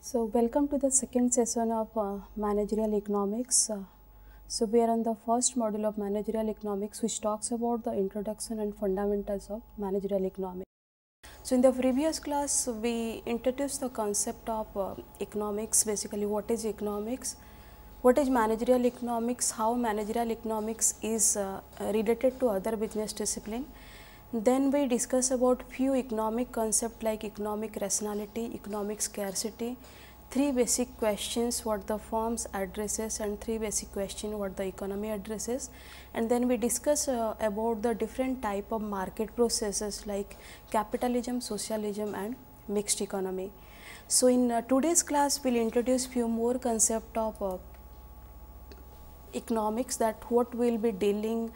So, welcome to the second session of uh, managerial economics. Uh, so, we are on the first module of managerial economics, which talks about the introduction and fundamentals of managerial economics. So, in the previous class, we introduced the concept of uh, economics, basically what is economics, what is managerial economics, how managerial economics is uh, related to other business discipline. Then we discuss about few economic concepts like economic rationality, economic scarcity, three basic questions what the firms addresses and three basic question what the economy addresses and then we discuss uh, about the different type of market processes like capitalism, socialism and mixed economy. So, in uh, today's class we will introduce few more concept of uh, economics that what we will be dealing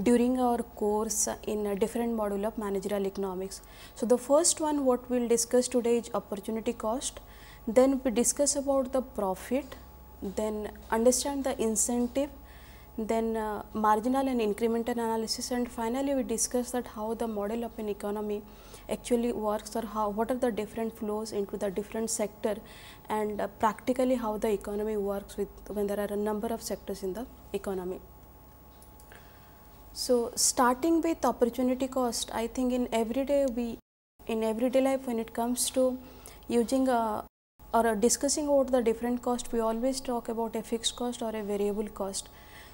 during our course in a different module of managerial economics. So, the first one what we will discuss today is opportunity cost, then we discuss about the profit, then understand the incentive, then uh, marginal and incremental analysis and finally, we discuss that how the model of an economy actually works or how what are the different flows into the different sector and uh, practically how the economy works with when there are a number of sectors in the economy. So, starting with opportunity cost, I think in everyday we, in everyday life when it comes to using a, uh, or a uh, discussing about the different cost, we always talk about a fixed cost or a variable cost.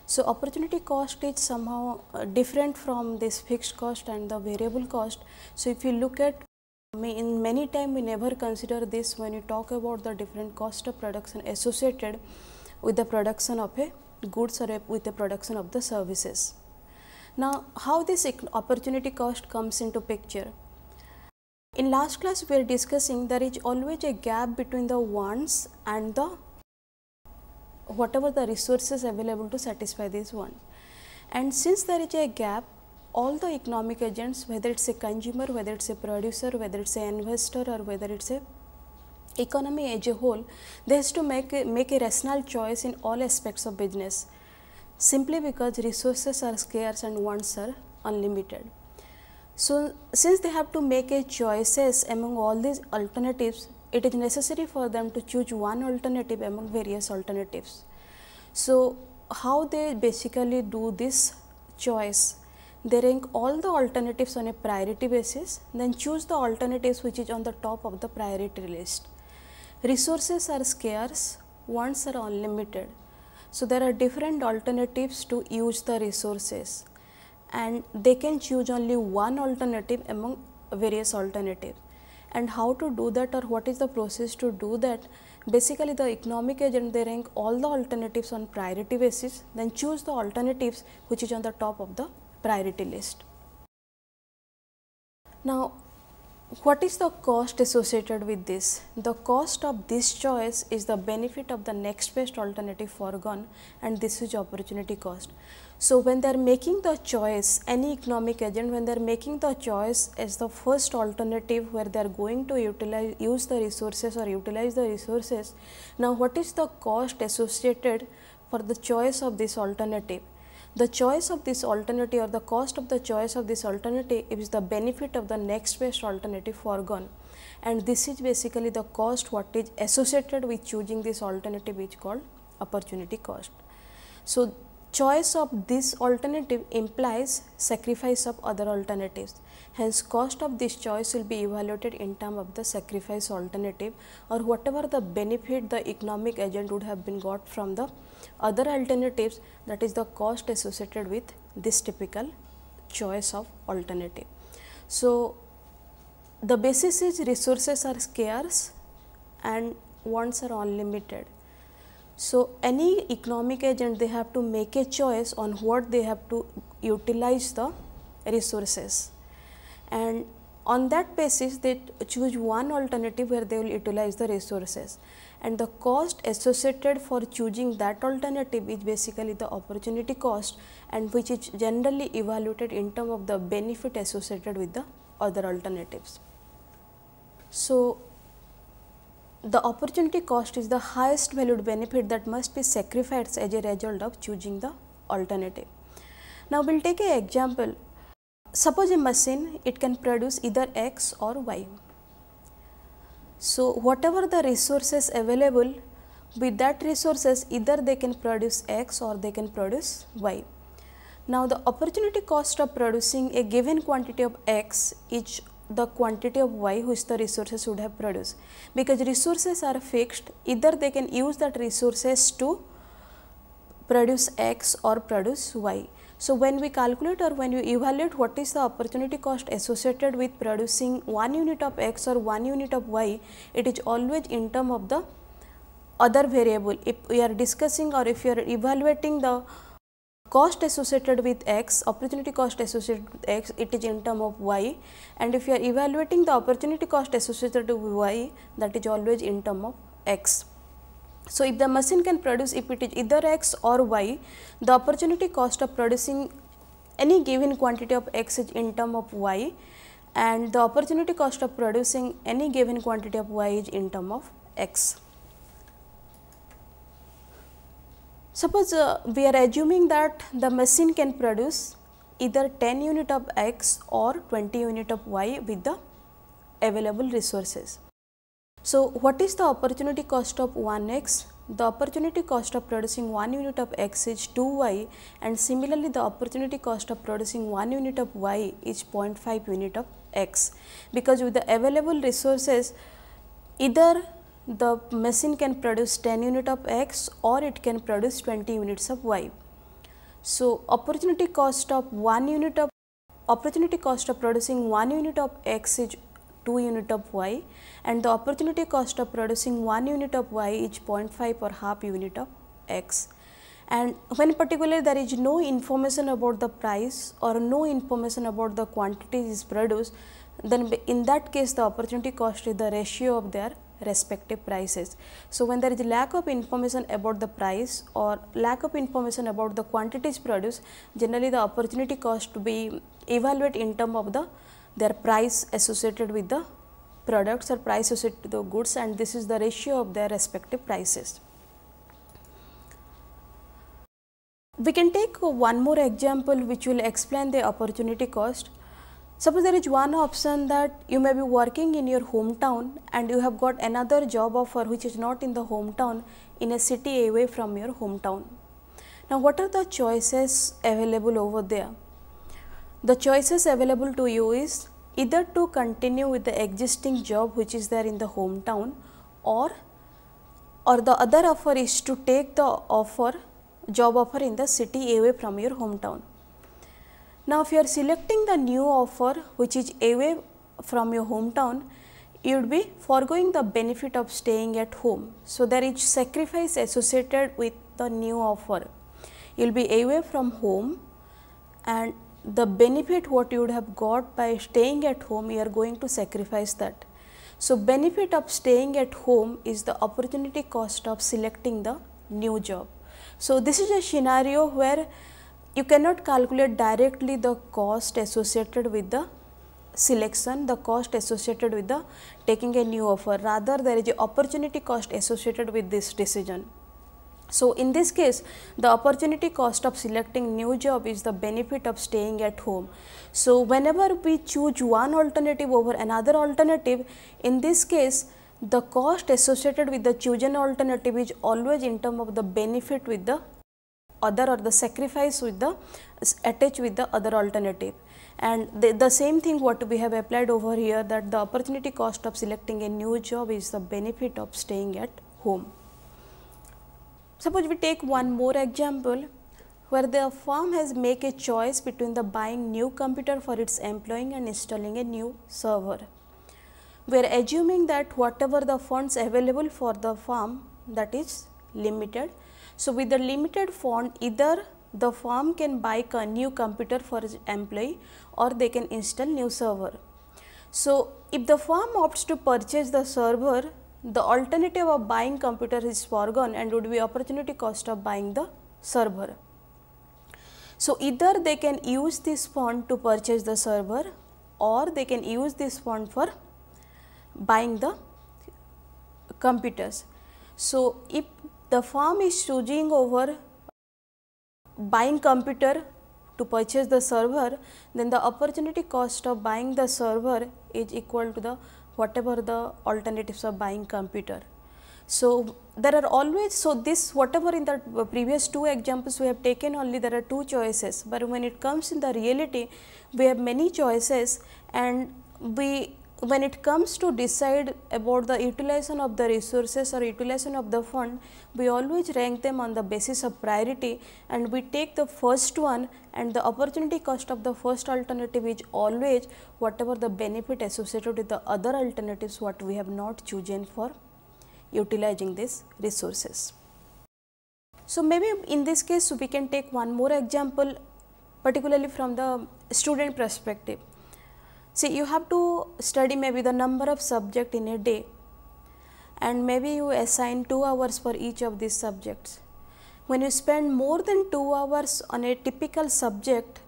So, opportunity cost is somehow uh, different from this fixed cost and the variable cost. So, if you look at in many time we never consider this when you talk about the different cost of production associated with the production of a goods or a, with the production of the services. Now, how this opportunity cost comes into picture? In last class, we are discussing there is always a gap between the wants and the whatever the resources available to satisfy this one. And since there is a gap, all the economic agents, whether it's a consumer, whether it's a producer, whether it's an investor or whether it's a economy as a whole, they have to make a, make a rational choice in all aspects of business simply because resources are scarce and wants are unlimited. So, since they have to make a choices among all these alternatives, it is necessary for them to choose one alternative among various alternatives. So, how they basically do this choice? They rank all the alternatives on a priority basis, then choose the alternatives which is on the top of the priority list. Resources are scarce, wants are unlimited. So, there are different alternatives to use the resources and they can choose only one alternative among various alternatives. And how to do that or what is the process to do that? Basically, the economic agent they rank all the alternatives on priority basis, then choose the alternatives which is on the top of the priority list. Now, what is the cost associated with this? The cost of this choice is the benefit of the next best alternative foregone and this is opportunity cost. So, when they are making the choice, any economic agent when they are making the choice as the first alternative where they are going to utilize use the resources or utilize the resources, now what is the cost associated for the choice of this alternative? The choice of this alternative or the cost of the choice of this alternative is the benefit of the next best alternative foregone and this is basically the cost what is associated with choosing this alternative is called opportunity cost. So, Choice of this alternative implies sacrifice of other alternatives. Hence, cost of this choice will be evaluated in terms of the sacrifice alternative or whatever the benefit the economic agent would have been got from the other alternatives that is the cost associated with this typical choice of alternative. So, the basis is resources are scarce and wants are unlimited. So, any economic agent they have to make a choice on what they have to utilize the resources and on that basis they choose one alternative where they will utilize the resources and the cost associated for choosing that alternative is basically the opportunity cost and which is generally evaluated in terms of the benefit associated with the other alternatives. So, the opportunity cost is the highest valued benefit that must be sacrificed as a result of choosing the alternative. Now, we will take an example. Suppose a machine, it can produce either X or Y. So, whatever the resources available, with that resources either they can produce X or they can produce Y. Now, the opportunity cost of producing a given quantity of X is the quantity of y which the resources would have produced. Because resources are fixed, either they can use that resources to produce x or produce y. So, when we calculate or when we evaluate what is the opportunity cost associated with producing one unit of x or one unit of y, it is always in term of the other variable. If we are discussing or if you are evaluating the cost associated with x, opportunity cost associated with x, it is in term of y and if you are evaluating the opportunity cost associated with y that is always in term of x. So, if the machine can produce if it is either x or y, the opportunity cost of producing any given quantity of x is in term of y and the opportunity cost of producing any given quantity of y is in term of x. Suppose uh, we are assuming that the machine can produce either 10 unit of x or 20 unit of y with the available resources. So, what is the opportunity cost of 1x? The opportunity cost of producing 1 unit of x is 2y and similarly the opportunity cost of producing 1 unit of y is 0.5 unit of x because with the available resources either the machine can produce 10 unit of x or it can produce 20 units of y. So, opportunity cost of one unit of opportunity cost of producing one unit of x is 2 unit of y and the opportunity cost of producing one unit of y is 0.5 or half unit of x. And when particularly there is no information about the price or no information about the quantity is produced, then in that case the opportunity cost is the ratio of their respective prices. So, when there is lack of information about the price or lack of information about the quantities produced, generally the opportunity cost to be evaluated in terms of the their price associated with the products or price associated to the goods and this is the ratio of their respective prices. We can take one more example which will explain the opportunity cost. Suppose there is one option that you may be working in your hometown and you have got another job offer which is not in the hometown in a city away from your hometown. Now what are the choices available over there? The choices available to you is either to continue with the existing job which is there in the hometown or or the other offer is to take the offer job offer in the city away from your hometown. Now, if you are selecting the new offer which is away from your hometown, you would be foregoing the benefit of staying at home. So, there is sacrifice associated with the new offer. You will be away from home and the benefit what you would have got by staying at home, you are going to sacrifice that. So, benefit of staying at home is the opportunity cost of selecting the new job. So, this is a scenario where you cannot calculate directly the cost associated with the selection, the cost associated with the taking a new offer. Rather, there is a opportunity cost associated with this decision. So, in this case, the opportunity cost of selecting new job is the benefit of staying at home. So, whenever we choose one alternative over another alternative, in this case, the cost associated with the chosen alternative is always in term of the benefit with the other or the sacrifice with the attached with the other alternative and the, the, same thing what we have applied over here that the opportunity cost of selecting a new job is the benefit of staying at home. Suppose we take one more example where the firm has make a choice between the buying new computer for its employing and installing a new server. We are assuming that whatever the funds available for the firm that is limited so, with the limited fund, either the firm can buy a new computer for its employee or they can install new server. So, if the firm opts to purchase the server, the alternative of buying computer is foregone and would be opportunity cost of buying the server. So, either they can use this fund to purchase the server or they can use this fund for buying the computers. So, if the firm is choosing over buying computer to purchase the server, then the opportunity cost of buying the server is equal to the whatever the alternatives of buying computer. So, there are always, so this whatever in the previous two examples we have taken only there are two choices, but when it comes in the reality we have many choices and we when it comes to decide about the utilization of the resources or utilization of the fund, we always rank them on the basis of priority and we take the first one and the opportunity cost of the first alternative is always whatever the benefit associated with the other alternatives what we have not chosen for utilizing these resources. So, maybe in this case we can take one more example particularly from the student perspective See, you have to study maybe the number of subject in a day and maybe you assign 2 hours for each of these subjects. When you spend more than 2 hours on a typical subject,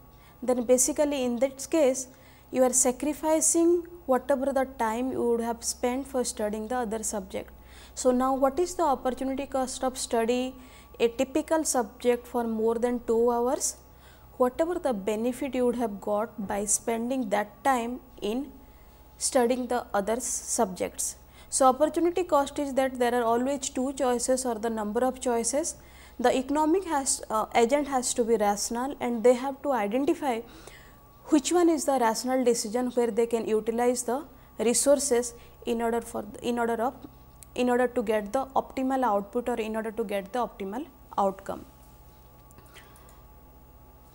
then basically in that case, you are sacrificing whatever the time you would have spent for studying the other subject. So, now what is the opportunity cost of study a typical subject for more than 2 hours? whatever the benefit you would have got by spending that time in studying the other subjects. So, opportunity cost is that there are always two choices or the number of choices. The economic has, uh, agent has to be rational and they have to identify which one is the rational decision where they can utilize the resources in order for the, in order of in order to get the optimal output or in order to get the optimal outcome.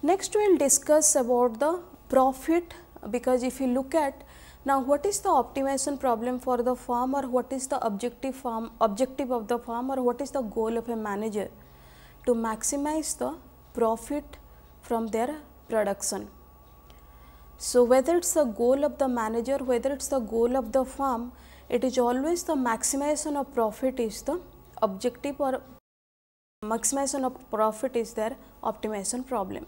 Next we will discuss about the profit because if you look at now what is the optimization problem for the farm or what is the objective farm objective of the farm or what is the goal of a manager to maximize the profit from their production. So, whether it is the goal of the manager, whether it is the goal of the farm, it is always the maximization of profit is the objective or maximization of profit is their optimization problem.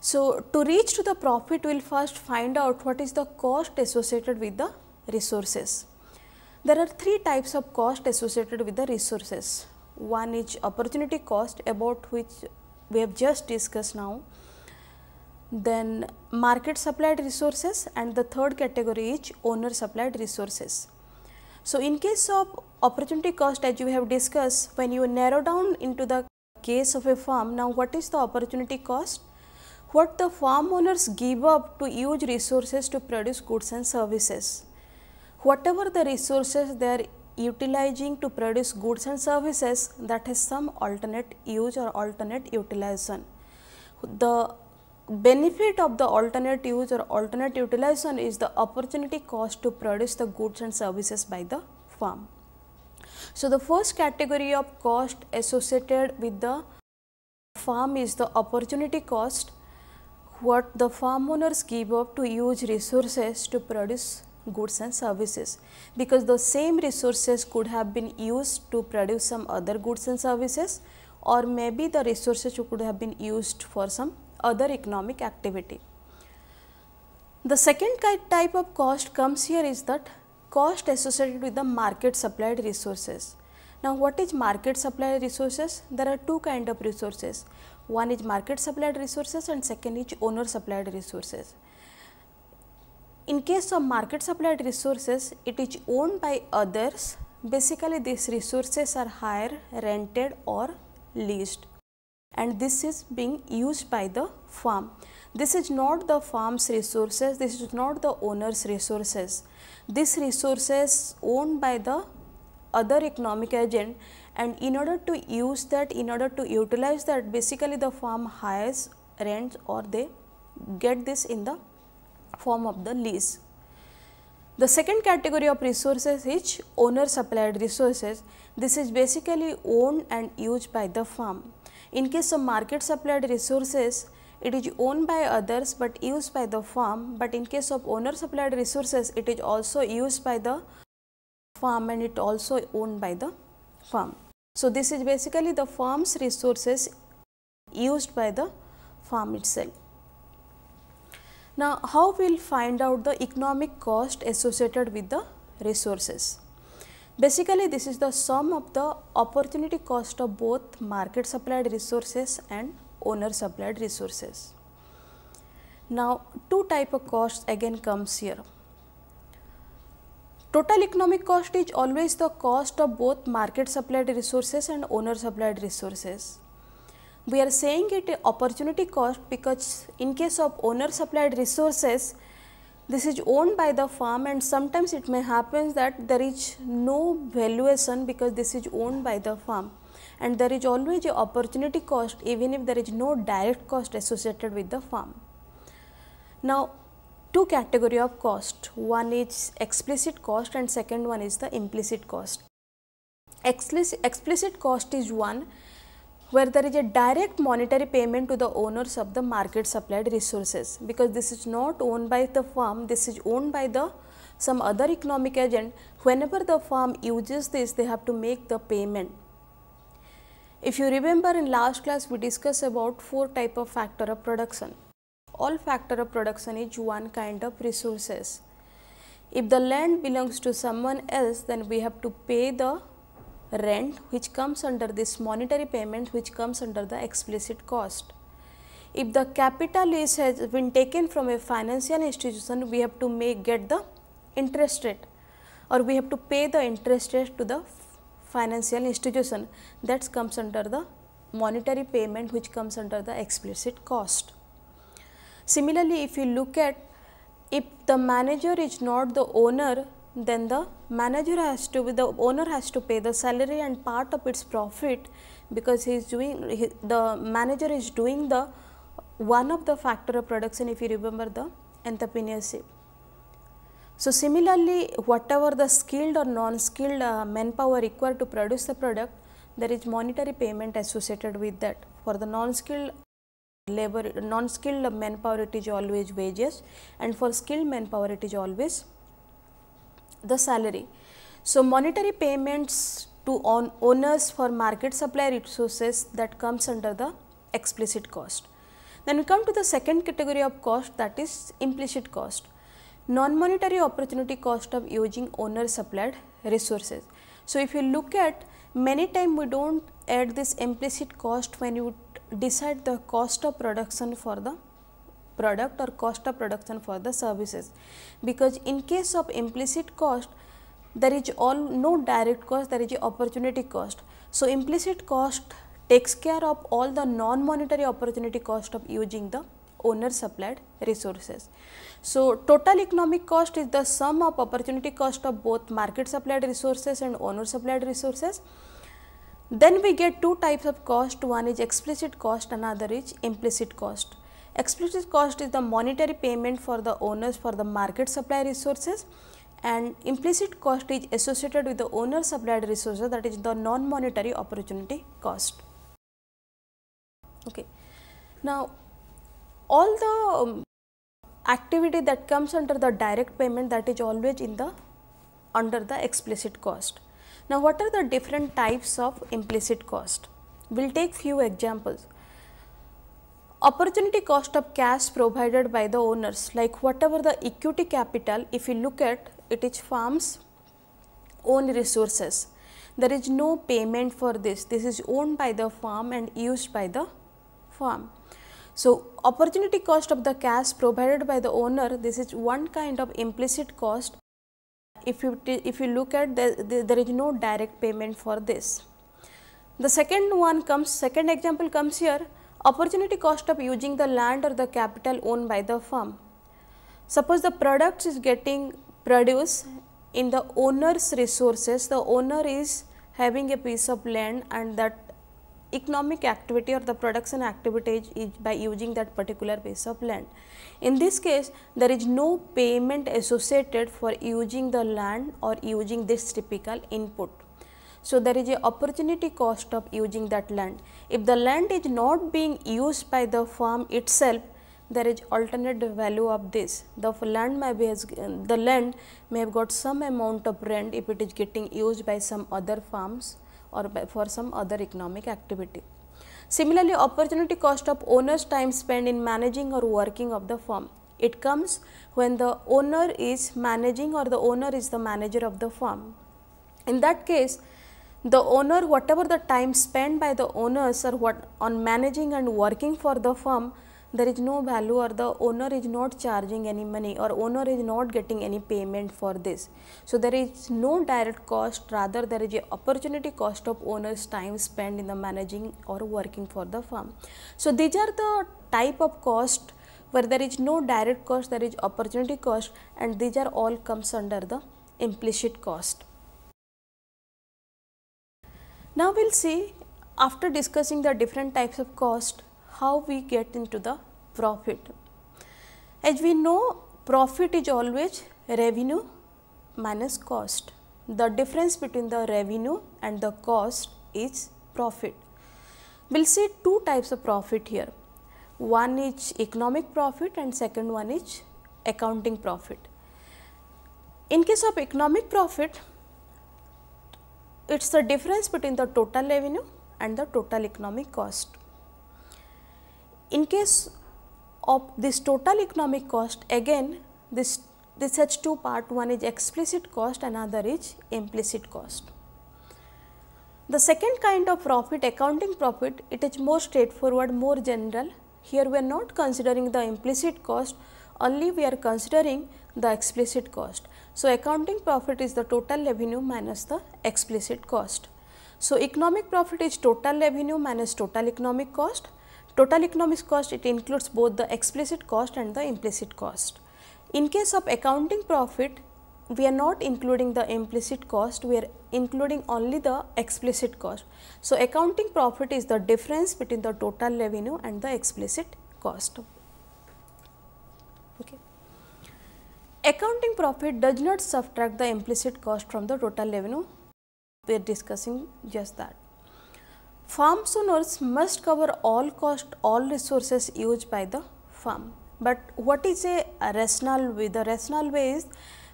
So, to reach to the profit, we will first find out what is the cost associated with the resources. There are three types of cost associated with the resources. One is opportunity cost about which we have just discussed now. Then market supplied resources and the third category is owner supplied resources. So, in case of opportunity cost as you have discussed when you narrow down into the case of a firm now what is the opportunity cost what the farm owners give up to use resources to produce goods and services. Whatever the resources they are utilizing to produce goods and services that has some alternate use or alternate utilization. The benefit of the alternate use or alternate utilization is the opportunity cost to produce the goods and services by the farm. So, the first category of cost associated with the farm is the opportunity cost what the farm owners give up to use resources to produce goods and services because the same resources could have been used to produce some other goods and services or maybe the resources could have been used for some other economic activity. The second type of cost comes here is that cost associated with the market supplied resources. Now what is market supplied resources? There are two kind of resources. One is market supplied resources and second is owner supplied resources. In case of market supplied resources, it is owned by others. Basically, these resources are hired, rented or leased and this is being used by the farm. This is not the farm's resources, this is not the owner's resources. This resources owned by the other economic agent and in order to use that in order to utilize that basically the firm hires rents or they get this in the form of the lease. The second category of resources is owner supplied resources. This is basically owned and used by the firm. In case of market supplied resources, it is owned by others but used by the firm but in case of owner supplied resources it is also used by the firm and it also owned by the firm. So, this is basically the farm's resources used by the farm itself. Now, how we will find out the economic cost associated with the resources? Basically, this is the sum of the opportunity cost of both market supplied resources and owner supplied resources. Now, two type of costs again comes here. Total economic cost is always the cost of both market supplied resources and owner supplied resources. We are saying it opportunity cost because in case of owner supplied resources, this is owned by the farm and sometimes it may happen that there is no valuation because this is owned by the farm and there is always a opportunity cost even if there is no direct cost associated with the farm. Now, two category of cost one is explicit cost and second one is the implicit cost explicit, explicit cost is one where there is a direct monetary payment to the owners of the market supplied resources because this is not owned by the firm this is owned by the some other economic agent whenever the firm uses this they have to make the payment if you remember in last class we discussed about four type of factor of production all factor of production is one kind of resources. If the land belongs to someone else then we have to pay the rent which comes under this monetary payment which comes under the explicit cost. If the capital is has been taken from a financial institution we have to make get the interest rate or we have to pay the interest rate to the financial institution that comes under the monetary payment which comes under the explicit cost. Similarly, if you look at if the manager is not the owner, then the manager has to be the owner has to pay the salary and part of its profit because he is doing he, the manager is doing the one of the factor of production if you remember the entrepreneurship. So, similarly whatever the skilled or non-skilled uh, manpower required to produce the product there is monetary payment associated with that. For the non-skilled labor non-skilled manpower it is always wages and for skilled manpower it is always the salary. So, monetary payments to on owners for market supply resources that comes under the explicit cost. Then we come to the second category of cost that is implicit cost, non-monetary opportunity cost of using owner supplied resources. So, if you look at many time we do not add this implicit cost when you decide the cost of production for the product or cost of production for the services because in case of implicit cost there is all no direct cost there is opportunity cost so implicit cost takes care of all the non monetary opportunity cost of using the owner supplied resources. So, total economic cost is the sum of opportunity cost of both market supplied resources and owner supplied resources then we get two types of cost, one is explicit cost, another is implicit cost. Explicit cost is the monetary payment for the owners for the market supply resources and implicit cost is associated with the owner supplied resources that is the non-monetary opportunity cost. Okay. Now, all the um, activity that comes under the direct payment that is always in the under the explicit cost. Now, what are the different types of implicit cost? We will take few examples. Opportunity cost of cash provided by the owners like whatever the equity capital if you look at it is farm's own resources. There is no payment for this, this is owned by the farm and used by the farm. So, opportunity cost of the cash provided by the owner, this is one kind of implicit cost if you, if you look at the, the, there is no direct payment for this. The second one comes, second example comes here, opportunity cost of using the land or the capital owned by the firm. Suppose the product is getting produced in the owner's resources, the owner is having a piece of land and that economic activity or the production activity is by using that particular piece of land. In this case, there is no payment associated for using the land or using this typical input. So, there is a opportunity cost of using that land. If the land is not being used by the farm itself, there is alternate value of this. The land may be has, the land may have got some amount of rent if it is getting used by some other farms or for some other economic activity. Similarly, opportunity cost of owner's time spent in managing or working of the firm. It comes when the owner is managing or the owner is the manager of the firm. In that case, the owner, whatever the time spent by the owners or what on managing and working for the firm there is no value or the owner is not charging any money or owner is not getting any payment for this so there is no direct cost rather there is a opportunity cost of owner's time spent in the managing or working for the firm so these are the type of cost where there is no direct cost there is opportunity cost and these are all comes under the implicit cost now we'll see after discussing the different types of cost how we get into the profit. As we know profit is always revenue minus cost. The difference between the revenue and the cost is profit. We will see two types of profit here. One is economic profit and second one is accounting profit. In case of economic profit, it is the difference between the total revenue and the total economic cost. In case of this total economic cost again this this has two part one is explicit cost another is implicit cost. The second kind of profit accounting profit it is more straightforward more general here we are not considering the implicit cost only we are considering the explicit cost. So, accounting profit is the total revenue minus the explicit cost. So, economic profit is total revenue minus total economic cost Total economics cost it includes both the explicit cost and the implicit cost. In case of accounting profit, we are not including the implicit cost, we are including only the explicit cost. So, accounting profit is the difference between the total revenue and the explicit cost. Okay. Accounting profit does not subtract the implicit cost from the total revenue, we are discussing just that. Farms owners must cover all cost, all resources used by the farm. But what is a rational way? The rational way is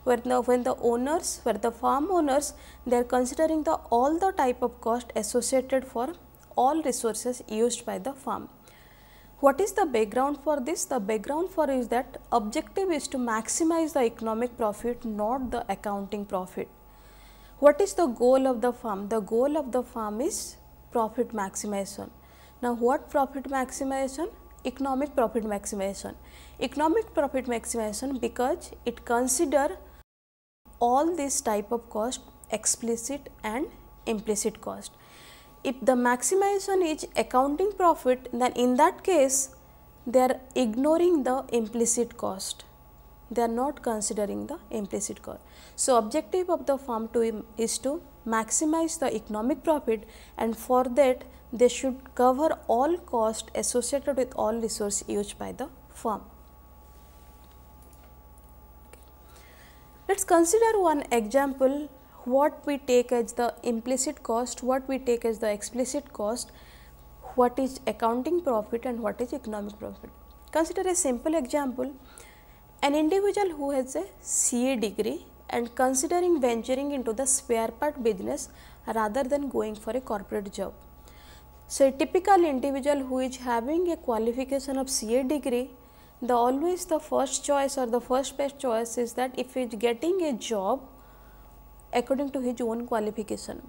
where the, when the owners, where the farm owners, they are considering the all the type of cost associated for all resources used by the farm. What is the background for this? The background for is that objective is to maximize the economic profit, not the accounting profit. What is the goal of the farm? The goal of the farm is profit maximization. Now, what profit maximization? Economic profit maximization. Economic profit maximization because it consider all these type of cost explicit and implicit cost. If the maximization is accounting profit then in that case they are ignoring the implicit cost they are not considering the implicit cost. So, objective of the firm to is to maximize the economic profit and for that they should cover all cost associated with all resource used by the firm. Let us consider one example what we take as the implicit cost, what we take as the explicit cost, what is accounting profit and what is economic profit. Consider a simple example, an individual who has a CA degree and considering venturing into the spare part business rather than going for a corporate job. So, a typical individual who is having a qualification of CA degree, the always the first choice or the first best choice is that if he is getting a job according to his own qualification.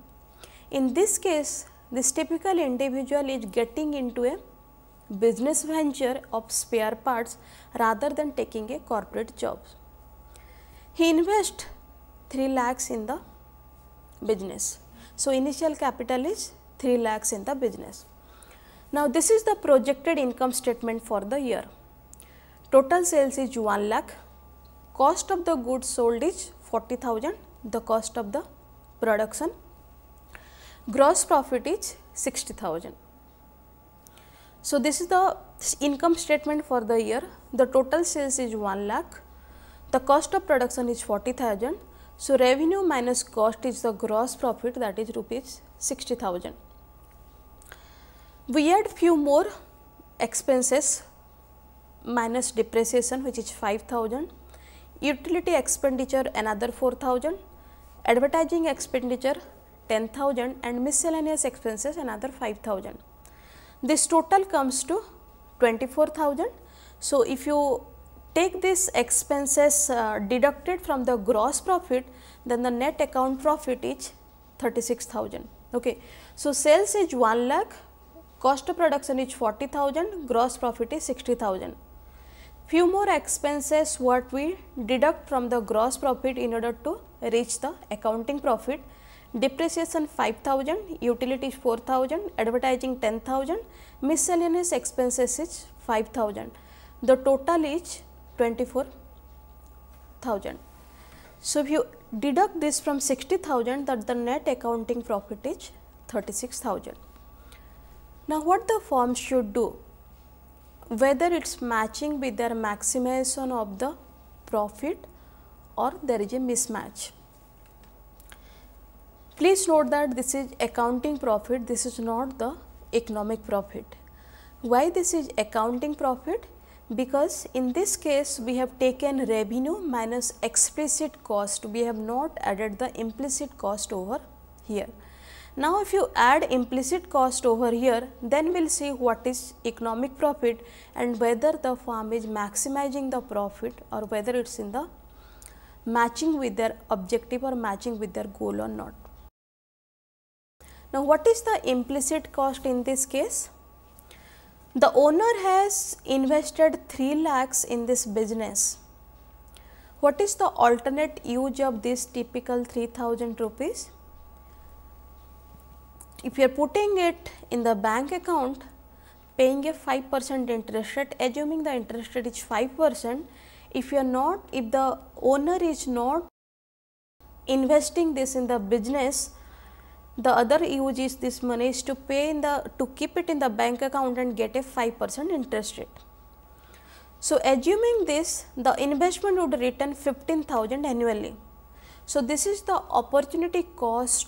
In this case, this typical individual is getting into a business venture of spare parts rather than taking a corporate job. He invests 3 lakhs in the business. So, initial capital is 3 lakhs in the business. Now, this is the projected income statement for the year. Total sales is 1 lakh, cost of the goods sold is 40,000, the cost of the production. Gross profit is 60,000. So, this is the income statement for the year. The total sales is 1 lakh, the cost of production is 40,000, so, revenue minus cost is the gross profit that is rupees 60,000. We had few more expenses minus depreciation which is 5000, utility expenditure another 4000, advertising expenditure 10,000 and miscellaneous expenses another 5000. This total comes to 24,000. So, if you take these expenses uh, deducted from the gross profit, then the net account profit is 36,000. Okay. So, sales is 1 lakh, cost of production is 40,000, gross profit is 60,000. Few more expenses what we deduct from the gross profit in order to reach the accounting profit. Depreciation 5000, utilities 4000, advertising 10000, miscellaneous expenses is 5000. The total is 24,000. So, if you deduct this from 60,000 that the net accounting profit is 36,000. Now, what the firm should do? Whether it is matching with their maximization of the profit or there is a mismatch. Please note that this is accounting profit, this is not the economic profit. Why this is accounting profit? because in this case we have taken revenue minus explicit cost we have not added the implicit cost over here. Now, if you add implicit cost over here then we will see what is economic profit and whether the firm is maximizing the profit or whether it is in the matching with their objective or matching with their goal or not. Now, what is the implicit cost in this case? The owner has invested 3 lakhs in this business. What is the alternate use of this typical 3000 rupees? If you are putting it in the bank account, paying a 5 percent interest rate, assuming the interest rate is 5 percent, if you are not, if the owner is not investing this in the business, the other use is this money is to pay in the to keep it in the bank account and get a 5 percent interest rate. So, assuming this the investment would return 15,000 annually. So, this is the opportunity cost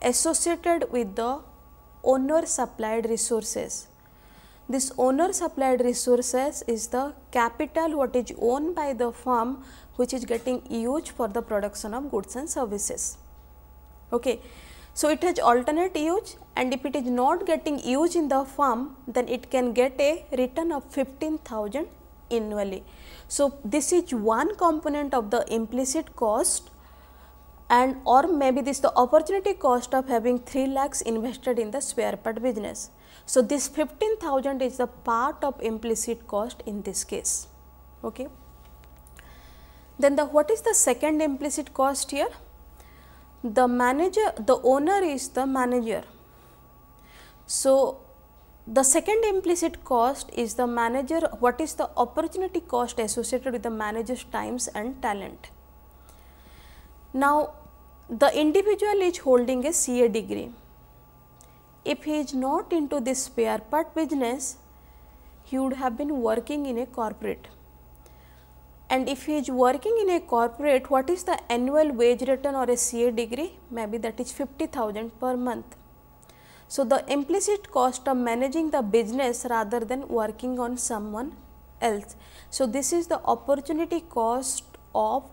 associated with the owner supplied resources. This owner supplied resources is the capital what is owned by the firm which is getting used for the production of goods and services. Okay. So, it has alternate use and if it is not getting used in the farm then it can get a return of 15,000 annually. So, this is one component of the implicit cost and or maybe this the opportunity cost of having 3 lakhs invested in the spare part business. So, this 15,000 is the part of implicit cost in this case. Okay. Then the what is the second implicit cost here? the manager the owner is the manager so the second implicit cost is the manager what is the opportunity cost associated with the manager's times and talent now the individual is holding a ca degree if he is not into this spare part business he would have been working in a corporate and if he is working in a corporate, what is the annual wage return or a CA degree? Maybe that is 50,000 per month. So, the implicit cost of managing the business rather than working on someone else. So, this is the opportunity cost of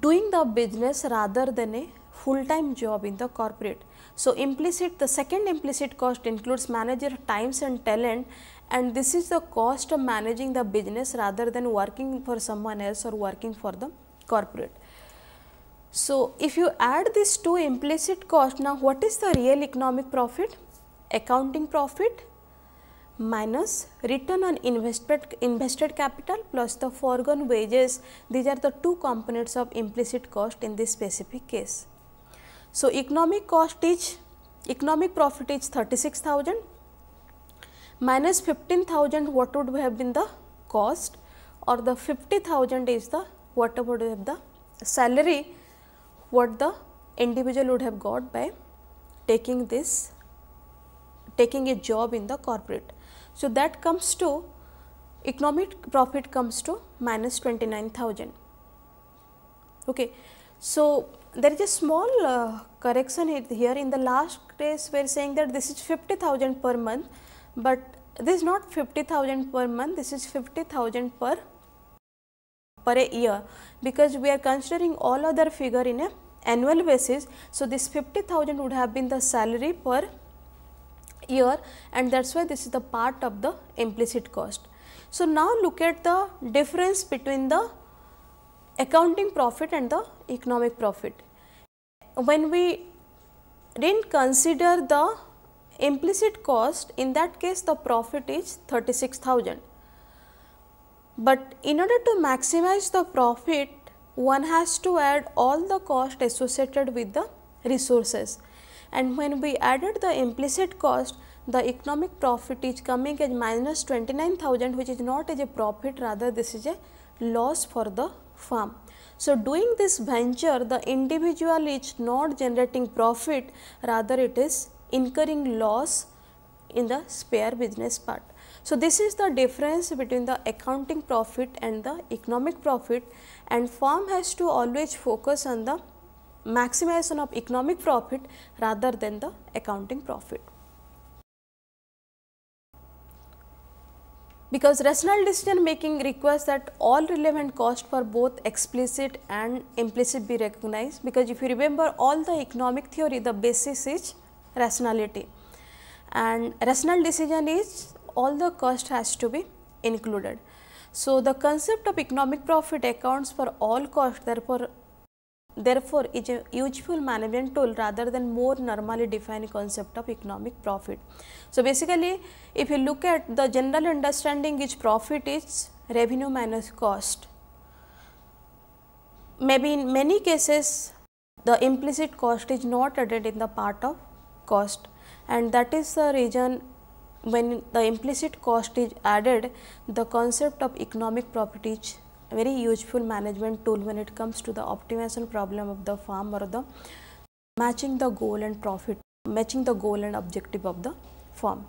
doing the business rather than a full time job in the corporate. So, implicit the second implicit cost includes manager times and talent and this is the cost of managing the business rather than working for someone else or working for the corporate. So, if you add these two implicit cost now what is the real economic profit? Accounting profit minus return on invested, invested capital plus the foregone wages these are the two components of implicit cost in this specific case. So, economic cost is economic profit is 36,000 minus 15,000 what would have been the cost or the 50,000 is the what would have the salary what the individual would have got by taking this taking a job in the corporate. So, that comes to economic profit comes to minus 29,000. Okay. So, there is a small uh, correction here in the last case we are saying that this is 50,000 per month but this is not 50,000 per month, this is 50,000 per per year because we are considering all other figure in a annual basis. So, this 50,000 would have been the salary per year and that is why this is the part of the implicit cost. So, now look at the difference between the accounting profit and the economic profit. When we did not consider the implicit cost in that case the profit is 36,000. But in order to maximize the profit one has to add all the cost associated with the resources and when we added the implicit cost the economic profit is coming as minus 29,000 which is not as a profit rather this is a loss for the farm. So, doing this venture the individual is not generating profit rather it is incurring loss in the spare business part. So, this is the difference between the accounting profit and the economic profit and firm has to always focus on the maximization of economic profit rather than the accounting profit. Because rational decision making requires that all relevant cost for both explicit and implicit be recognized because if you remember all the economic theory the basis is rationality and rational decision is all the cost has to be included. So, the concept of economic profit accounts for all cost therefore, therefore is a useful management tool rather than more normally defined concept of economic profit. So, basically if you look at the general understanding is profit is revenue minus cost. Maybe in many cases the implicit cost is not added in the part of cost and that is the reason when the implicit cost is added the concept of economic properties is very useful management tool when it comes to the optimization problem of the farm or the matching the goal and profit matching the goal and objective of the farm.